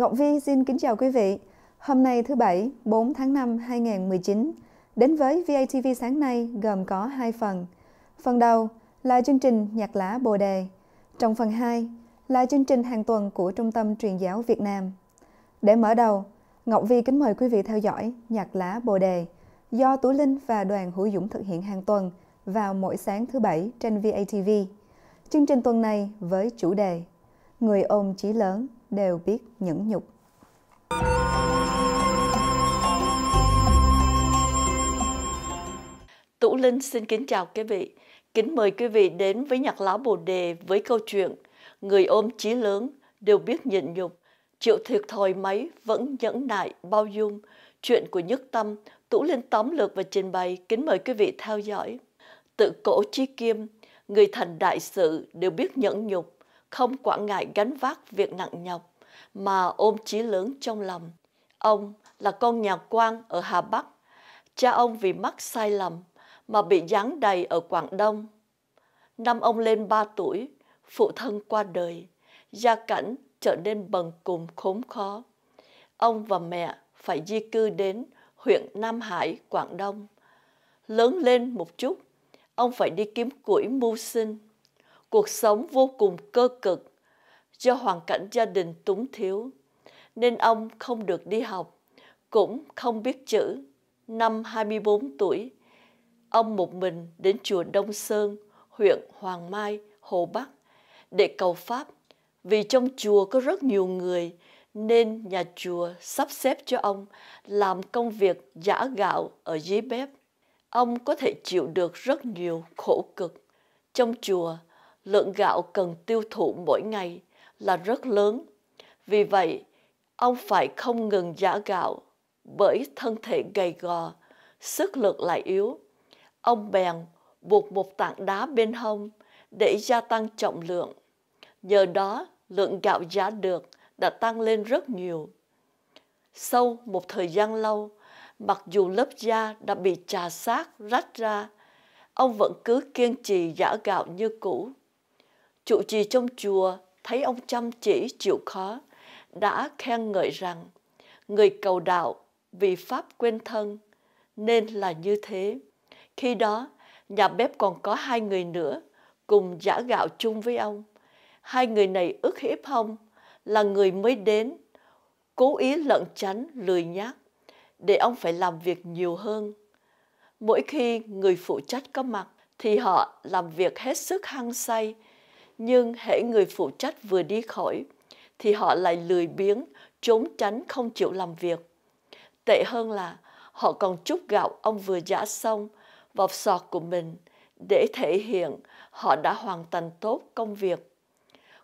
Ngọc Vi xin kính chào quý vị. Hôm nay thứ Bảy, 4 tháng 5 2019, đến với VATV sáng nay gồm có hai phần. Phần đầu là chương trình Nhạc Lã Bồ Đề. Trong phần 2 là chương trình hàng tuần của Trung tâm Truyền giáo Việt Nam. Để mở đầu, Ngọc Vi kính mời quý vị theo dõi Nhạc Lã Bồ Đề do Tú Linh và đoàn Hữu Dũng thực hiện hàng tuần vào mỗi sáng thứ Bảy trên VATV. Chương trình tuần này với chủ đề người ôm chí lớn đều biết nhẫn nhục. Tụ Linh xin kính chào quý vị. Kính mời quý vị đến với nhạc lá Bồ Đề với câu chuyện Người ôm chí lớn đều biết nhịn nhục, chịu thiệt thòi mấy vẫn nhẫn nại bao dung. Chuyện của Nhất Tâm, Tụ Linh tóm lược và trình bày, kính mời quý vị theo dõi. Tự cổ chí kim người thành đại sự đều biết nhẫn nhục, không quản ngại gánh vác việc nặng nhọc mà ôm chí lớn trong lòng. Ông là con nhà quan ở Hà Bắc. Cha ông vì mắc sai lầm mà bị giáng đầy ở Quảng Đông. Năm ông lên 3 tuổi, phụ thân qua đời, gia cảnh trở nên bần cùng khốn khó. Ông và mẹ phải di cư đến huyện Nam Hải, Quảng Đông. Lớn lên một chút, ông phải đi kiếm củi mưu sinh cuộc sống vô cùng cơ cực. Do hoàn cảnh gia đình túng thiếu, nên ông không được đi học, cũng không biết chữ. Năm 24 tuổi, ông một mình đến chùa Đông Sơn, huyện Hoàng Mai, Hồ Bắc để cầu Pháp. Vì trong chùa có rất nhiều người nên nhà chùa sắp xếp cho ông làm công việc giả gạo ở dưới bếp. Ông có thể chịu được rất nhiều khổ cực. Trong chùa, lượng gạo cần tiêu thụ mỗi ngày là rất lớn. Vì vậy, ông phải không ngừng giả gạo bởi thân thể gầy gò, sức lực lại yếu. Ông bèn buộc một tảng đá bên hông để gia tăng trọng lượng. Nhờ đó, lượng gạo giá được đã tăng lên rất nhiều. Sau một thời gian lâu, mặc dù lớp da đã bị trà sát rách ra, ông vẫn cứ kiên trì giả gạo như cũ. Chủ trì trong chùa thấy ông chăm chỉ chịu khó, đã khen ngợi rằng người cầu đạo vì pháp quên thân nên là như thế. Khi đó, nhà bếp còn có hai người nữa cùng giả gạo chung với ông. Hai người này ức hiếp ông là người mới đến, cố ý lận tránh lười nhác để ông phải làm việc nhiều hơn. Mỗi khi người phụ trách có mặt thì họ làm việc hết sức hăng say, nhưng hễ người phụ trách vừa đi khỏi thì họ lại lười biếng, trốn tránh không chịu làm việc. Tệ hơn là họ còn chút gạo ông vừa giã xong vào sọt của mình để thể hiện họ đã hoàn thành tốt công việc.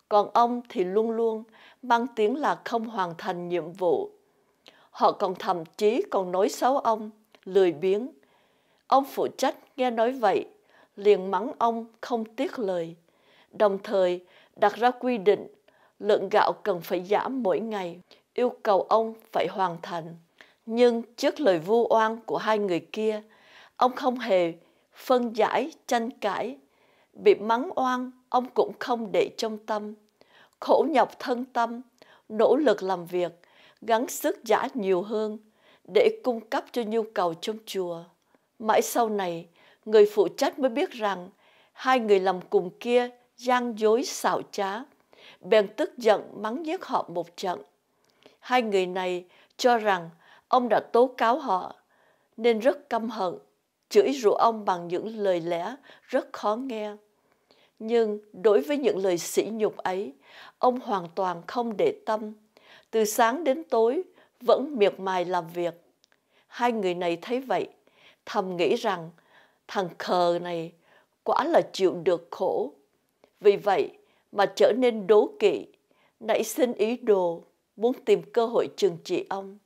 Còn ông thì luôn luôn mang tiếng là không hoàn thành nhiệm vụ. Họ còn thậm chí còn nói xấu ông, lười biếng. Ông phụ trách nghe nói vậy, liền mắng ông không tiếc lời đồng thời đặt ra quy định lượng gạo cần phải giảm mỗi ngày, yêu cầu ông phải hoàn thành. Nhưng trước lời vu oan của hai người kia, ông không hề phân giải, tranh cãi. Bị mắng oan, ông cũng không để trong tâm. Khổ nhọc thân tâm, nỗ lực làm việc, gắng sức giả nhiều hơn để cung cấp cho nhu cầu trong chùa. Mãi sau này, người phụ trách mới biết rằng hai người làm cùng kia gian dối xảo trá, bèn tức giận mắng giết họ một trận. Hai người này cho rằng ông đã tố cáo họ, nên rất căm hận, chửi rủa ông bằng những lời lẽ rất khó nghe. Nhưng đối với những lời sỉ nhục ấy, ông hoàn toàn không để tâm. Từ sáng đến tối, vẫn miệt mài làm việc. Hai người này thấy vậy, thầm nghĩ rằng thằng khờ này quả là chịu được khổ vì vậy mà trở nên đố kỵ, nảy sinh ý đồ, muốn tìm cơ hội trừng trị ông.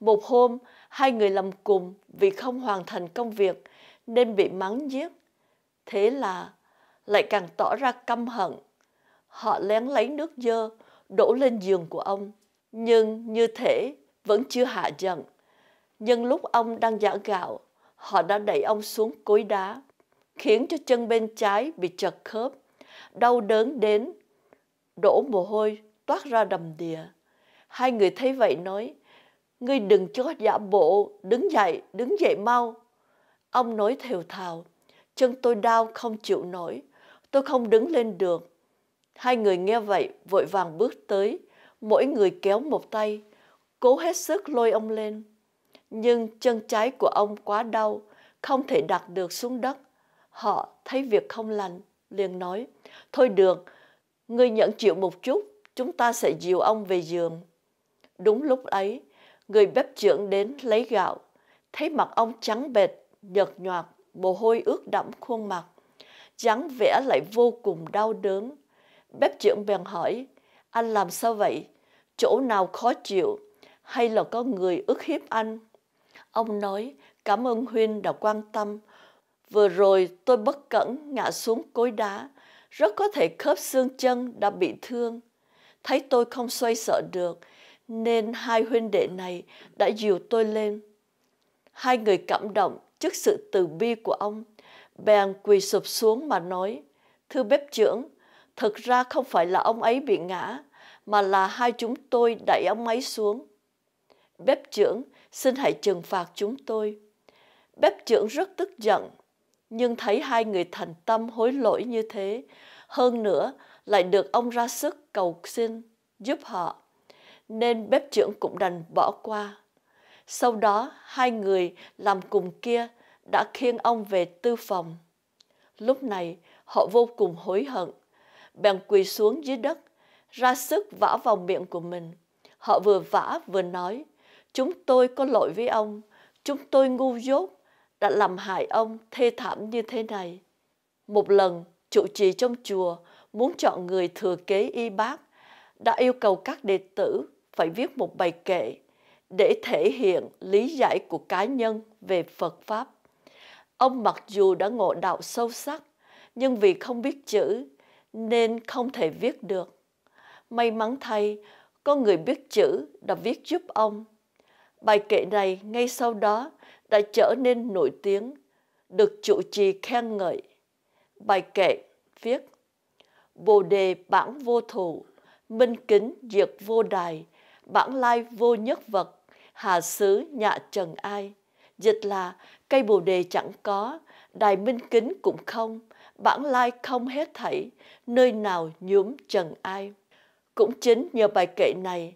Một hôm, hai người làm cùng vì không hoàn thành công việc nên bị mắng giết. Thế là lại càng tỏ ra căm hận. Họ lén lấy nước dơ, đổ lên giường của ông. Nhưng như thế vẫn chưa hạ giận. Nhưng lúc ông đang giả gạo, họ đã đẩy ông xuống cối đá, khiến cho chân bên trái bị chật khớp đau đớn đến, đổ mồ hôi toát ra đầm đìa. Hai người thấy vậy nói, ngươi đừng cho giả bộ, đứng dậy, đứng dậy mau. Ông nói thều thào, chân tôi đau không chịu nổi, tôi không đứng lên được. Hai người nghe vậy vội vàng bước tới, mỗi người kéo một tay, cố hết sức lôi ông lên. Nhưng chân trái của ông quá đau, không thể đặt được xuống đất. Họ thấy việc không lành, liên nói, thôi được, ngươi nhận chịu một chút, chúng ta sẽ dìu ông về giường. Đúng lúc ấy, người bếp trưởng đến lấy gạo, thấy mặt ông trắng bệt, nhợt nhạt, mồ hôi ướt đẫm khuôn mặt. trắng vẽ lại vô cùng đau đớn. Bếp trưởng bèn hỏi, anh làm sao vậy? Chỗ nào khó chịu? Hay là có người ức hiếp anh? Ông nói, cảm ơn Huynh đã quan tâm, Vừa rồi tôi bất cẩn ngã xuống cối đá, rất có thể khớp xương chân đã bị thương. Thấy tôi không xoay sở được, nên hai huynh đệ này đã dìu tôi lên. Hai người cảm động trước sự từ bi của ông, bèn quỳ sụp xuống mà nói, Thưa bếp trưởng, thực ra không phải là ông ấy bị ngã, mà là hai chúng tôi đẩy ông ấy xuống. Bếp trưởng, xin hãy trừng phạt chúng tôi. Bếp trưởng rất tức giận, nhưng thấy hai người thành tâm hối lỗi như thế, hơn nữa lại được ông ra sức cầu xin giúp họ, nên bếp trưởng cũng đành bỏ qua. Sau đó, hai người làm cùng kia đã khiêng ông về tư phòng. Lúc này, họ vô cùng hối hận, bèn quỳ xuống dưới đất, ra sức vả vào miệng của mình. Họ vừa vả vừa nói, chúng tôi có lỗi với ông, chúng tôi ngu dốt, đã làm hại ông thê thảm như thế này. Một lần, trụ trì trong chùa muốn chọn người thừa kế y bác đã yêu cầu các đệ tử phải viết một bài kệ để thể hiện lý giải của cá nhân về Phật Pháp. Ông mặc dù đã ngộ đạo sâu sắc, nhưng vì không biết chữ nên không thể viết được. May mắn thay, có người biết chữ đã viết giúp ông. Bài kệ này ngay sau đó đã trở nên nổi tiếng, được chủ trì khen ngợi. Bài kệ viết Bồ đề bản vô thủ, minh kính diệt vô đài, bản lai vô nhất vật, hà xứ nhạ trần ai. Dịch là cây bồ đề chẳng có, đài minh kính cũng không, bản lai không hết thảy, nơi nào nhuốm trần ai. Cũng chính nhờ bài kệ này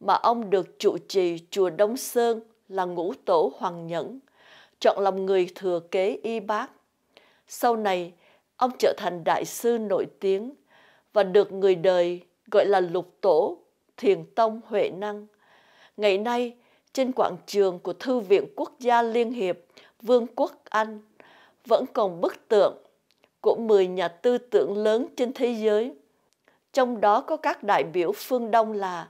mà ông được trụ trì chùa Đông Sơn là ngũ tổ Hoàng Nhẫn, chọn lòng người thừa kế y bác. Sau này, ông trở thành đại sư nổi tiếng và được người đời gọi là lục tổ Thiền Tông Huệ Năng. Ngày nay, trên quảng trường của Thư viện Quốc gia Liên Hiệp Vương quốc Anh vẫn còn bức tượng của 10 nhà tư tưởng lớn trên thế giới. Trong đó có các đại biểu phương Đông là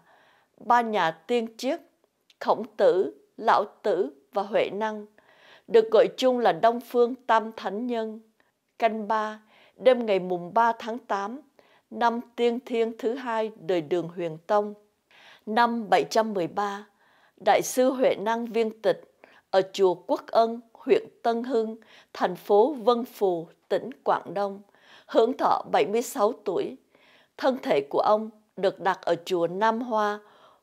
ba nhà tiên triết, khổng tử Lão Tử và Huệ Năng, được gọi chung là Đông Phương Tam Thánh Nhân. Canh ba, đêm ngày mùng 3 tháng 8, năm Tiên Thiên thứ hai đời Đường Huyền Tông. Năm 713, Đại sư Huệ Năng viên tịch ở chùa Quốc Ân, huyện Tân Hưng, thành phố Vân Phù, tỉnh Quảng Đông, hưởng thọ 76 tuổi. Thân thể của ông được đặt ở chùa Nam Hoa,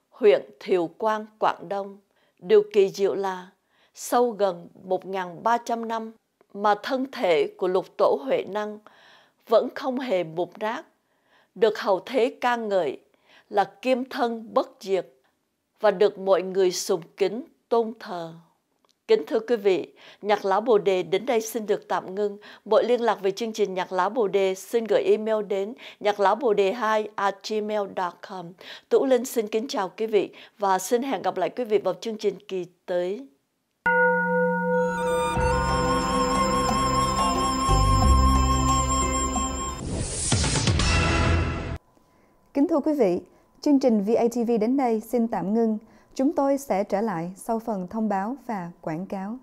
huyện Thiều Quang, Quảng Đông. Điều kỳ diệu là sau gần 1.300 năm mà thân thể của lục tổ Huệ Năng vẫn không hề mục nát, được hầu thế ca ngợi là kim thân bất diệt và được mọi người sùng kính tôn thờ. Kính thưa quý vị, Nhạc Lá Bồ Đề đến đây xin được tạm ngưng. Mọi liên lạc về chương trình Nhạc Lá Bồ Đề xin gửi email đến nhạc lá bồ 2 gmail.com. Tủ Linh xin kính chào quý vị và xin hẹn gặp lại quý vị vào chương trình kỳ tới. Kính thưa quý vị, chương trình VATV đến đây xin tạm ngưng. Chúng tôi sẽ trở lại sau phần thông báo và quảng cáo.